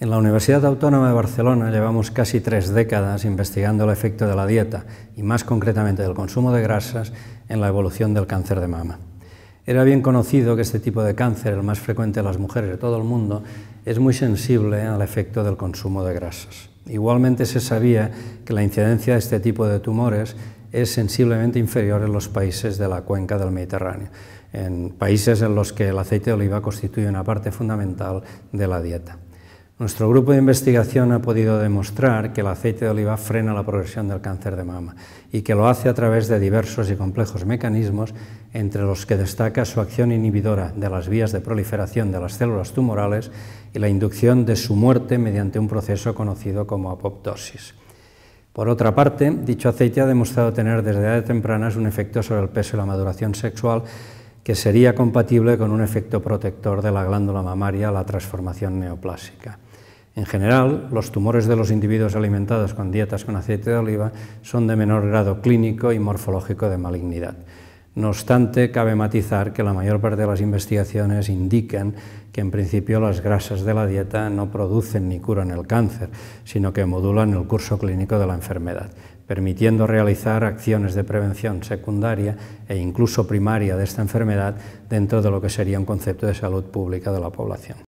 En la Universidad Autónoma de Barcelona llevamos casi tres décadas investigando el efecto de la dieta y más concretamente del consumo de grasas en la evolución del cáncer de mama. Era bien conocido que este tipo de cáncer, el más frecuente de las mujeres de todo el mundo, es muy sensible al efecto del consumo de grasas. Igualmente se sabía que la incidencia de este tipo de tumores es sensiblemente inferior en los países de la cuenca del Mediterráneo, en países en los que el aceite de oliva constituye una parte fundamental de la dieta. Nuestro grupo de investigación ha podido demostrar que el aceite de oliva frena la progresión del cáncer de mama y que lo hace a través de diversos y complejos mecanismos, entre los que destaca su acción inhibidora de las vías de proliferación de las células tumorales y la inducción de su muerte mediante un proceso conocido como apoptosis. Por otra parte, dicho aceite ha demostrado tener desde edades tempranas un efecto sobre el peso y la maduración sexual que sería compatible con un efecto protector de la glándula mamaria a la transformación neoplásica. En general, los tumores de los individuos alimentados con dietas con aceite de oliva son de menor grado clínico y morfológico de malignidad. No obstante, cabe matizar que la mayor parte de las investigaciones indican que en principio las grasas de la dieta no producen ni curan el cáncer, sino que modulan el curso clínico de la enfermedad, permitiendo realizar acciones de prevención secundaria e incluso primaria de esta enfermedad dentro de lo que sería un concepto de salud pública de la población.